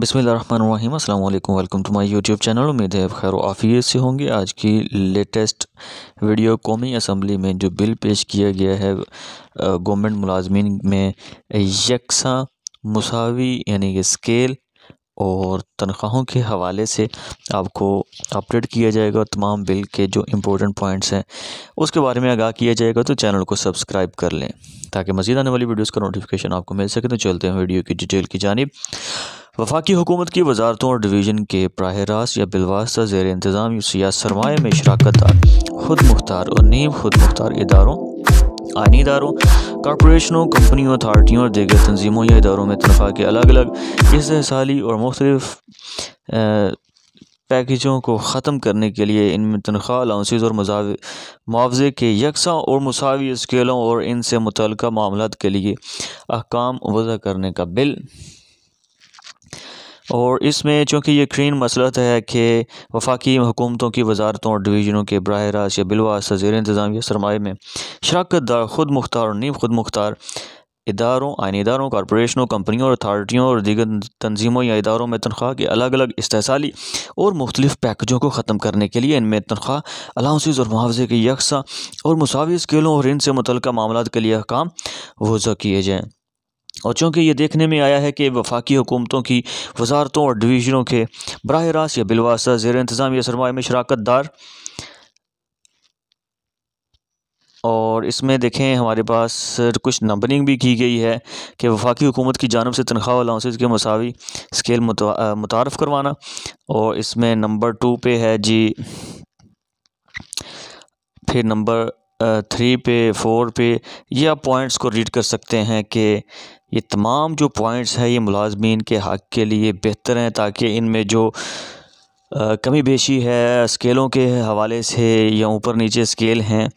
बसमिल वालेकुम welcome to my YouTube channel उम्मीद है खैर आफियत से होंगे आज की लेटेस्ट वीडियो कौमी असम्बली में जो बिल पेश किया गया है गवर्नमेंट मुलाजमीन में यकसा मसावी यानी कि स्केल और तनख्वाहों के हवाले से आपको अपडेट किया जाएगा तमाम बिल के जो इम्पोर्टेंट पॉइंट्स हैं उसके बारे में आगाह किया जाएगा तो चैनल को सब्सक्राइब कर लें ताकि मज़ीद आने वाली वीडियोज़ का नोटिफिकेशन आपको मिल सके तो चलते हैं वीडियो की डिटेल की जानब वफाकी हुकूमत की वजारतों और डिवीजन के बरह रास्त या बिलवास्ता जेर इंतज़ाम या सरमाए में शराकत दार खुद मुख्तार और नीम खुद मुख्तार इदारों आनी इदारों कॉरपोरेशनों कंपनियों अथार्टियों और दीगर तनजीमों या इदारों में तनख्वाह के अलग अलग इसी और मुख्तलिफ पैकेजों को ख़त्म करने के लिए इन तनख्वाह अलाउंसेज और मुआवजे के यकसा और मसावी स्केलों और इनसे मुतल मामलों के लिए अहकाम वजह करने का बिल और इसमें चूँकि ये ग्रीन मसलत है कि वफाकी हुकूमतों की वजारतों और डिवीजनों के बरह रास्त या बिलवास ज़ेर इंतज़ामिया सरमाए में शराकत दार खुद मुख्तार और नीम खुद मुख्तार इदारों आइन इदारों कॉरपोरेशनों कंपनियों और अथार्टियों और दीगर तनजीमों या इदारों में तनख्वाह के अलग अलग इस्तेसाली और मुख्तलिफ पैकेजों को ख़त्म करने के लिए इनमें तनख्वाह अलाउंसिस और मुआवजे के यकसा और मुसावी स्केलों और इनसे मुतल मामला के लिए अहकाम वज़ा किए जाएँ और चूँकि ये देखने में आया है कि वफाकी हुकूमतों की वजारतों और डिवीजनों के बरह रास्त या बिलवासा ज़ेर इंतज़ाम या सरमाए में शराकत दार और इसमें देखें हमारे पास कुछ नंबरिंग भी की गई है कि वफाकी हुकूमत की जानब से तनख्वाह अलाउंसेज के मसावी स्केल मुतारफ़ करवाना और इसमें नंबर टू पे है जी फिर नंबर थ्री पे फोर पे यह आप पॉइंट्स को रीड कर सकते हैं कि ये तमाम जो पॉइंट्स हैं ये मुलाजमीन के हक़ के लिए बेहतर हैं ताकि इनमें जो आ, कमी बेशी है स्केलों के हवाले से या ऊपर नीचे स्केल हैं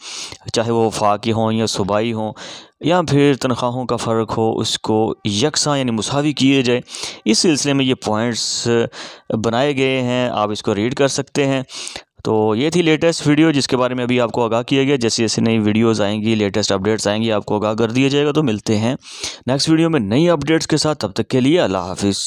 चाहे वो फाकी हों या सूबाई हों या फिर तनख्वाहों का फ़र्क हो उसको यकसा यानी मुसावी किए जाए इस सिलसिले में ये पॉइंट्स बनाए गए हैं आप इसको रीड कर सकते हैं तो ये थी लेटेस्ट वीडियो जिसके बारे में अभी आपको आगाह किया गया जैसे जैसे नई वीडियोज़ आएंगी लेटेस्ट अपडेट्स आएंगी आपको आगाह कर दिया जाएगा तो मिलते हैं नेक्स्ट वीडियो में नई अपडेट्स के साथ तब तक के लिए अल्लाह हाफिज़